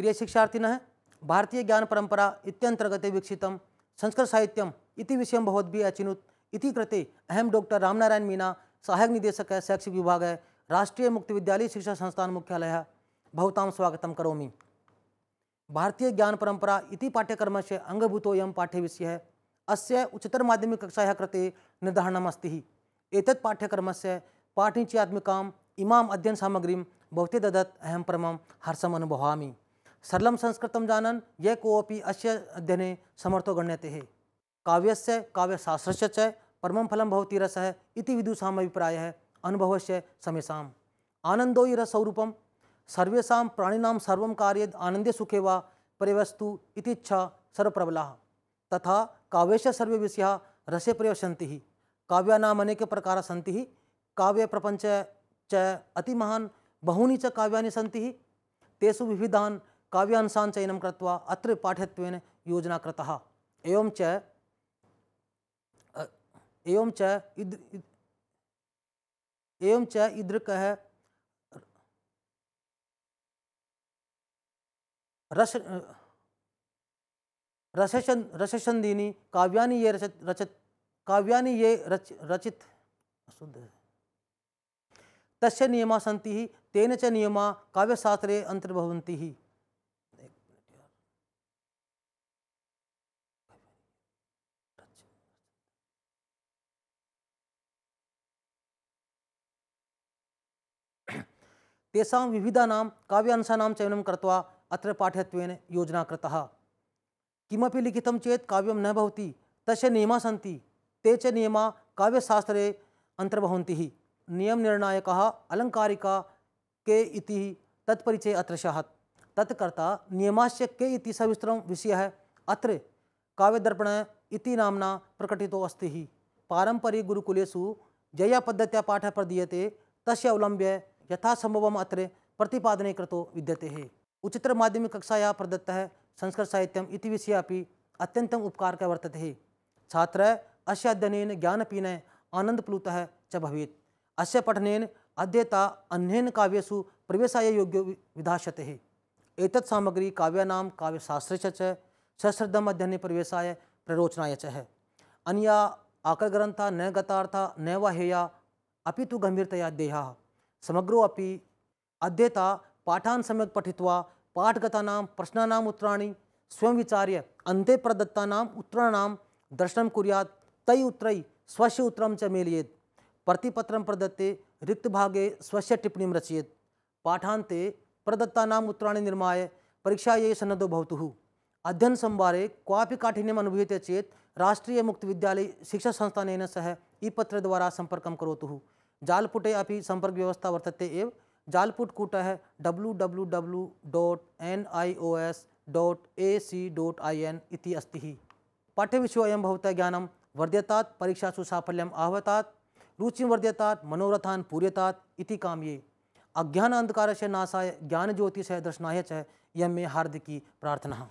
प्रिय परंपरा इतंतर्गत विकसित संस्कृत साहित्यम इति बहुत भी अचिनुत इति कृते अहम डॉक्टर रामनारायण मीना सहायक निदेशक है शैक्षिक विभाग है राष्ट्रीय मुक्त विद्यालय शिक्षा संस्थान मुख्यालय भवतां स्वागत कौमी भारतीय ज्ञान परंपरा इति पाठ्यक्रम से अंगभूत पाठ्य विषय है अस उच्चतर माध्यमिक कक्षा कृते पाठ्यक्रम से पाठ्यक्रमस्य पाठनीच्यात्मिकाम् अध्ययन सामग्री बहुते ददत् अहम परम हर्षम अनुभवामी सरलम संस्कृत जानन ये कोऽपि अस्य समर्थो गण्यते काव्यस्य काव्यशास्त्रस्य च परमं रस है विदुषा अभिप्राय है अनुभव से समेशा आनंदो ही रसौरूपं सर्वेषां प्राणीना सर्व कार्य आनंदे सुखे वा परिवस्तु इति इच्छा सर्वप्रबलाः तथा काव्यस्य सर्व विषयाः रसे प्रवशन्ति काव्यानाम अनेक प्रकार सी सन्ति हि काव्यप्रपञ्च च महान बहूनी च काव्यानि सन्ति हि तेषु विविधान् काव्यांशान चयन कृत्वा अत्र पाठ्यत्वेन योजना कृता एवं च एवं च इद् एवं च इदृकः रस रसशन रससंधिनी काव्यानि ये रचित रचित काव्यानि ये रच रचित तस्य नियमा सन्ति तेन च नियमा काव्यशास्त्रे अन्तर्भवन्ति तेषां विविधानां काव्यांशा चयन कृत्वा अत्र पाठ्यत्वेन योजना कृता किमपि लिखित चेत काव्य नवती भवति सी ते च काव्यशास्त्रे काव्यशास्त्रे नियम निर्णायक अलङ्कारिका के तत्परिचय अत्र सहत तत्कर्ता नियमास्य के सविस्तर विषय विषयः अत्र काव्यदर्पण इति नाम्ना प्रकटितो अस्ति पारम्परिकगुरुकुलेषु जया पद्धत्या पाठ प्रदीयते तस्य अवलंब्य यथासंभव अत्र प्रतिपादने कृतो विद्यते है उच्चतर माध्यमिक कक्षाया प्रदत्त संस्कृत साहित्यम इति अत्यंत उपकार का वर्तते है छात्र ज्ञान अध्ययनेन ज्ञानपीन प्लुत च भवेत् अस्य पठन अद्यता अन्न काव्यसु प्रवेशय योग्यो विधाते है एक सामग्री काव्यानां काव्यशास्त्र च सहस्रदम अध्ययने प्ररोचनाय च है अन्या आकरग्रन्था न गता न वेया अभी तो गंभीरतया देहा अभी अद्यता पाठान् सम्यक् पठित्वा पाठगता प्रश्नाना उत्तरा स्वयं विचार्य अन्ते प्रदत्ता उत्तराणां दर्शन कुरिया तई उत्तरैः स्वस्य उत्तर च मेलिए प्रतिपत्र प्रदत्ते रिक्तभागे स्वस्य रचिए रचयेत् प्रदत्ता उत्तरा निर्मा परीक्षा परीक्षायै सन्नद अध्ययन अध्ययनसंवारे क्वापि काठिन्यम अनुभूयते शिक्षा संस्थान सह ई द्वारा संपर्क करोतु जालपुटे अभी संपर्क व्यवस्था वर्तते एव जालपुटकूट W W W dot N E O S dot A सी डोट् ऐ एन् इति अस्ति पाठ्यविषयो अयं भवतः ज्ञानं परीक्षासु साफल्यम आहता रुचि वर्ध्यता मनोरथान् पूर्यतात् इति ये अज्ञान अंधकार से नाशा ज्ञान ज्योतिष दर्शनाय च यम में हार्दिकी प्रार्थना